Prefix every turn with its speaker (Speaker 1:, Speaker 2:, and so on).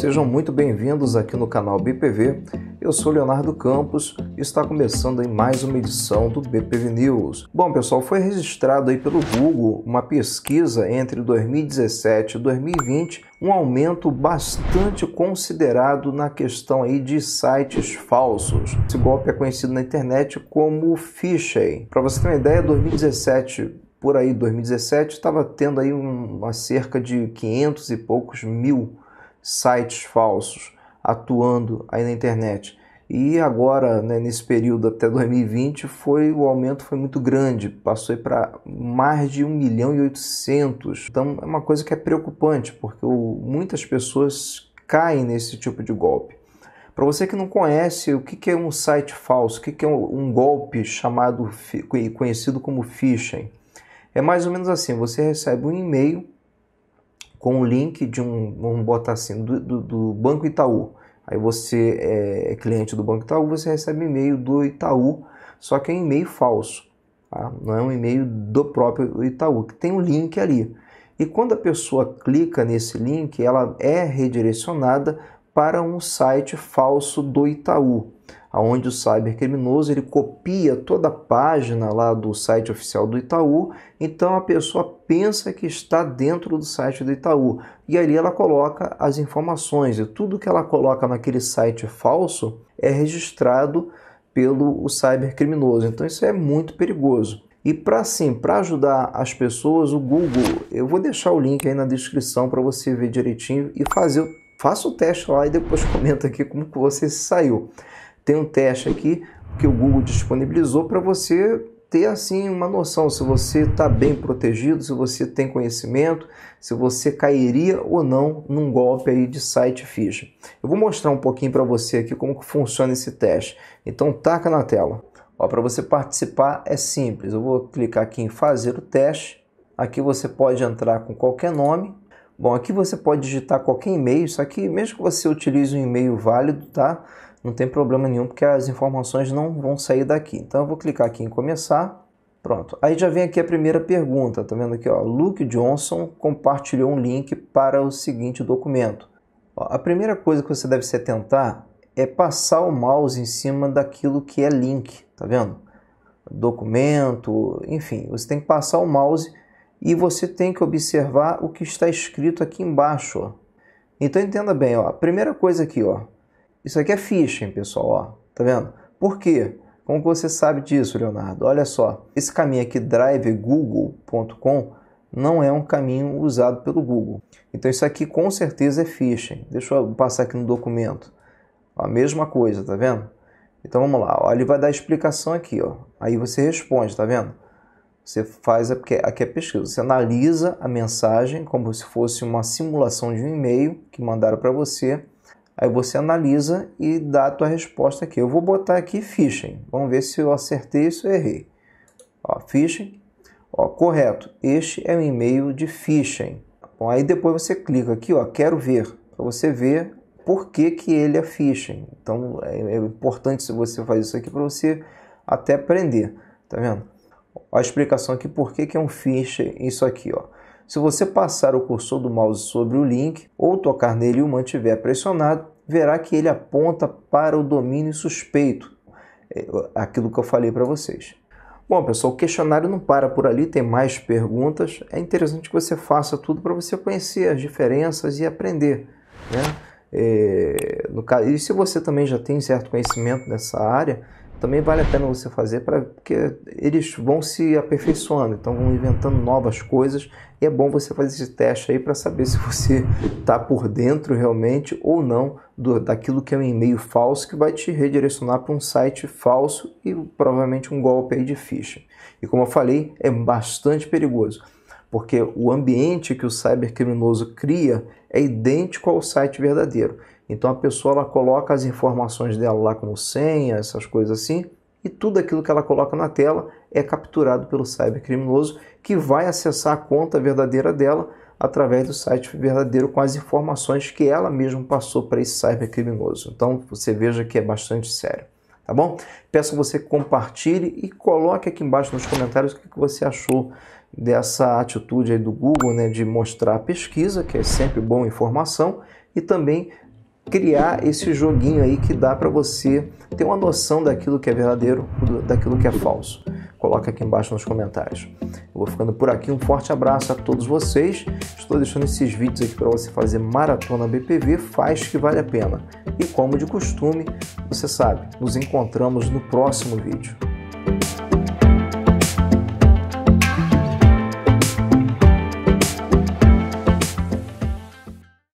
Speaker 1: Sejam muito bem-vindos aqui no canal BPV. Eu sou Leonardo Campos e está começando aí mais uma edição do BPV News. Bom, pessoal, foi registrado aí pelo Google uma pesquisa entre 2017 e 2020, um aumento bastante considerado na questão aí de sites falsos. Esse golpe é conhecido na internet como phishing. Para você ter uma ideia, 2017 por aí 2017 estava tendo aí uma cerca de 500 e poucos mil sites falsos atuando aí na internet. E agora, né, nesse período até 2020, foi o aumento foi muito grande, passou para mais de 1 milhão e 800. Então é uma coisa que é preocupante, porque o, muitas pessoas caem nesse tipo de golpe. Para você que não conhece o que, que é um site falso, o que, que é um, um golpe chamado conhecido como phishing, é mais ou menos assim: você recebe um e-mail com o link de um, vamos botar assim, do, do, do Banco Itaú. Aí você é, é cliente do Banco Itaú, você recebe e-mail do Itaú, só que é um e-mail falso, tá? não é um e-mail do próprio Itaú, que tem um link ali. E quando a pessoa clica nesse link, ela é redirecionada para um site falso do Itaú aonde o cybercriminoso ele copia toda a página lá do site oficial do Itaú, então a pessoa pensa que está dentro do site do Itaú e ali ela coloca as informações e tudo que ela coloca naquele site falso é registrado pelo o cybercriminoso. Então isso é muito perigoso. E para sim, para ajudar as pessoas, o Google, eu vou deixar o link aí na descrição para você ver direitinho e fazer, faça o teste lá e depois comenta aqui como que você saiu. Tem um teste aqui que o Google disponibilizou para você ter assim uma noção se você está bem protegido, se você tem conhecimento, se você cairia ou não num golpe aí de site phishing. Eu vou mostrar um pouquinho para você aqui como que funciona esse teste. Então taca na tela. Para você participar é simples. Eu vou clicar aqui em fazer o teste. Aqui você pode entrar com qualquer nome. Bom, aqui você pode digitar qualquer e-mail, só que mesmo que você utilize um e-mail válido, tá? não tem problema nenhum, porque as informações não vão sair daqui. Então eu vou clicar aqui em começar. Pronto. Aí já vem aqui a primeira pergunta, tá vendo aqui, ó? Luke Johnson compartilhou um link para o seguinte documento. Ó, a primeira coisa que você deve se tentar é passar o mouse em cima daquilo que é link, tá vendo? Documento, enfim, você tem que passar o mouse e você tem que observar o que está escrito aqui embaixo, ó. Então entenda bem, ó, a primeira coisa aqui, ó, isso aqui é phishing, pessoal, ó. Tá vendo? Por quê? Como você sabe disso, Leonardo? Olha só, esse caminho aqui, drivegoogle.com, não é um caminho usado pelo Google. Então isso aqui com certeza é phishing. Deixa eu passar aqui no documento. A mesma coisa, tá vendo? Então vamos lá, ele vai dar explicação aqui, ó. Aí você responde, tá vendo? Você faz a, é aqui a é pesquisa, você analisa a mensagem como se fosse uma simulação de um e-mail que mandaram para você Aí você analisa e dá a tua resposta aqui. Eu vou botar aqui phishing. Vamos ver se eu acertei ou errei. Ó, phishing. Ó, correto. Este é um e-mail de phishing. Bom, aí depois você clica aqui, ó, quero ver, para você ver por que, que ele é phishing. Então é, é importante se você faz isso aqui para você até aprender, tá vendo? Ó, a explicação aqui por que, que é um phishing isso aqui, ó. Se você passar o cursor do mouse sobre o link ou tocar nele e o mantiver pressionado, verá que ele aponta para o domínio suspeito, é, aquilo que eu falei para vocês. Bom, pessoal, o questionário não para por ali, tem mais perguntas. É interessante que você faça tudo para você conhecer as diferenças e aprender. Né? É, no caso, e se você também já tem certo conhecimento nessa área, também vale a pena você fazer para porque eles vão se aperfeiçoando, então vão inventando novas coisas e é bom você fazer esse teste aí para saber se você está por dentro realmente ou não do, daquilo que é um e-mail falso que vai te redirecionar para um site falso e provavelmente um golpe aí de ficha. E como eu falei, é bastante perigoso, porque o ambiente que o cybercriminoso cria é idêntico ao site verdadeiro. Então a pessoa ela coloca as informações dela lá como senha, essas coisas assim, e tudo aquilo que ela coloca na tela é capturado pelo cybercriminoso que vai acessar a conta verdadeira dela através do site verdadeiro com as informações que ela mesma passou para esse cybercriminoso. Então você veja que é bastante sério, tá bom? Peço que você compartilhe e coloque aqui embaixo nos comentários o que você achou dessa atitude aí do Google, né, de mostrar a pesquisa, que é sempre boa informação, e também criar esse joguinho aí que dá para você ter uma noção daquilo que é verdadeiro, daquilo que é falso. Coloca aqui embaixo nos comentários. Eu vou ficando por aqui, um forte abraço a todos vocês. Estou deixando esses vídeos aqui para você fazer maratona BPV, faz que vale a pena. E como de costume, você sabe, nos encontramos no próximo vídeo.